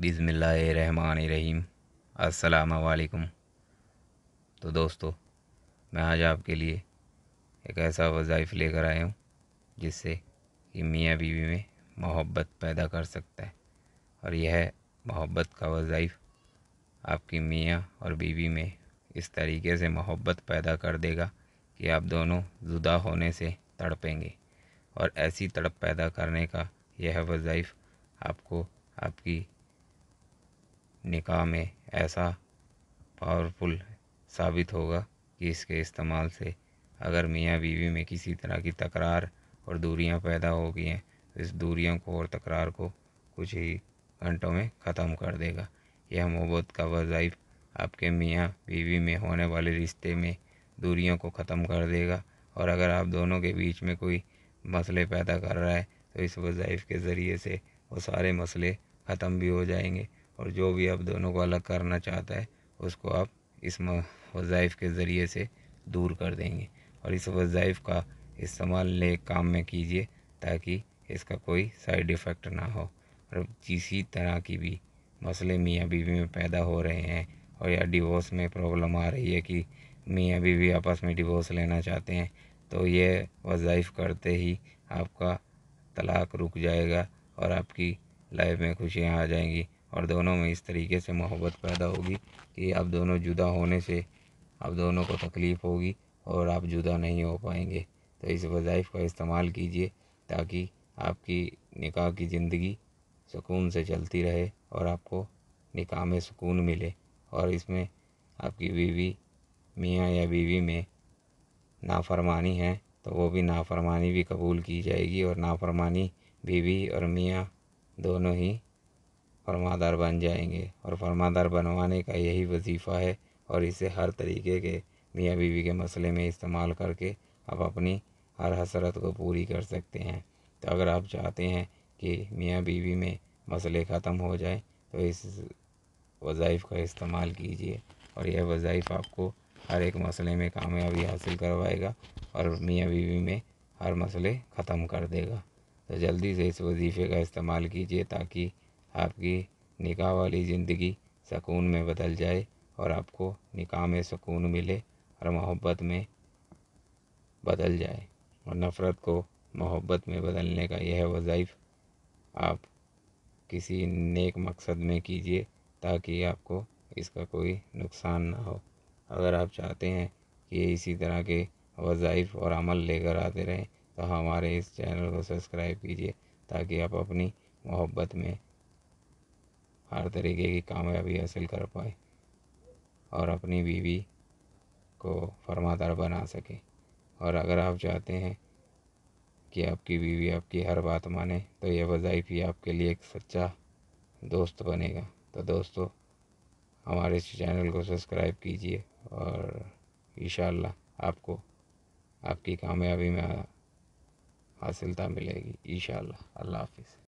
बिसमीम अस्सलाम तो दोस्तों मैं आज आपके लिए एक ऐसा वज़ाइफ लेकर आया हूँ जिससे कि मियाँ बीवी में मोहब्बत पैदा कर सकता है और यह मोहब्बत का वज़ाइफ आपकी मियाँ और बीवी में इस तरीके से मोहब्बत पैदा कर देगा कि आप दोनों जुदा होने से तड़पेंगे और ऐसी तड़प पैदा करने का यह वज़ाइफ़ आपको आपकी निकाह में ऐसा पावरफुल साबित होगा कि इसके इस्तेमाल से अगर मियाँ बीवी में किसी तरह की तकरार और दूरियाँ पैदा हो गई हैं तो इस दूरियों को और तकरार को कुछ ही घंटों में ख़त्म कर देगा यह मोहब्बत का वज़ाइफ आपके मियाँ बीवी में होने वाले रिश्ते में दूरियों को ख़त्म कर देगा और अगर आप दोनों के बीच में कोई मसले पैदा कर रहा है तो इस वज़ाइफ के ज़रिए से वो सारे मसले ख़त्म भी हो जाएंगे और जो भी आप दोनों को अलग करना चाहता है उसको आप इस वज़ाइफ के ज़रिए से दूर कर देंगे और इस वज़ाइफ का इस्तेमाल ले काम में कीजिए ताकि इसका कोई साइड इफ़ेक्ट ना हो और किसी तरह की भी मसले मियाँ बीवी में पैदा हो रहे हैं और या डिवोर्स में प्रॉब्लम आ रही है कि मियाँ बीवी आपस में डिवोर्स लेना चाहते हैं तो ये वज़ाइफ करते ही आपका तलाक रुक जाएगा और आपकी लाइफ में खुशियाँ आ जाएंगी और दोनों में इस तरीके से मोहब्बत पैदा होगी कि आप दोनों जुदा होने से आप दोनों को तकलीफ़ होगी और आप जुदा नहीं हो पाएंगे तो इस वज़ाइफ का इस्तेमाल कीजिए ताकि आपकी निकाह की ज़िंदगी सुकून से चलती रहे और आपको निकाह में सुकून मिले और इसमें आपकी बीवी मियाँ या बीवी में नाफरमानी है तो वो भी नाफरमानी भी कबूल की जाएगी और नाफरमानी बीवी और मियाँ दोनों ही फरमादार बन जाएंगे और फरमादार बनवाने का यही वजीफ़ा है और इसे हर तरीके के मियाँ बीवी के मसले में इस्तेमाल करके आप अपनी हर हसरत को पूरी कर सकते हैं तो अगर आप चाहते हैं कि मियाँ बीवी में मसले ख़त्म हो जाए तो इस वज़ाइफ का इस्तेमाल कीजिए और यह वज़ाइफ आपको हर एक मसले में कामयाबी हासिल करवाएगा और मियाँ बीवी में हर मसले ख़त्म कर देगा तो जल्दी से इस वजीफ़े का इस्तेमाल कीजिए ताकि आपकी निकाह वाली ज़िंदगी सुकून में बदल जाए और आपको निकाह में सुकून मिले और मोहब्बत में बदल जाए और नफ़रत को मोहब्बत में बदलने का यह वज़ाइफ आप किसी नेक मकसद में कीजिए ताकि आपको इसका कोई नुकसान ना हो अगर आप चाहते हैं कि इसी तरह के वज़ाइफ और अमल लेकर आते रहें तो हमारे इस चैनल को सब्सक्राइब कीजिए ताकि आप अपनी मोहब्बत में हर तरीके की कामयाबी हासिल कर पाए और अपनी बीवी को फरमादार बना सके और अगर आप चाहते हैं कि आपकी बीवी आपकी हर बात माने तो यह वज़ाइफ ही आपके लिए एक सच्चा दोस्त बनेगा तो दोस्तों हमारे इस चैनल को सब्सक्राइब कीजिए और इंशाल्लाह आपको आपकी कामयाबी में हासिलता मिलेगी इन अल्लाह हाफिज़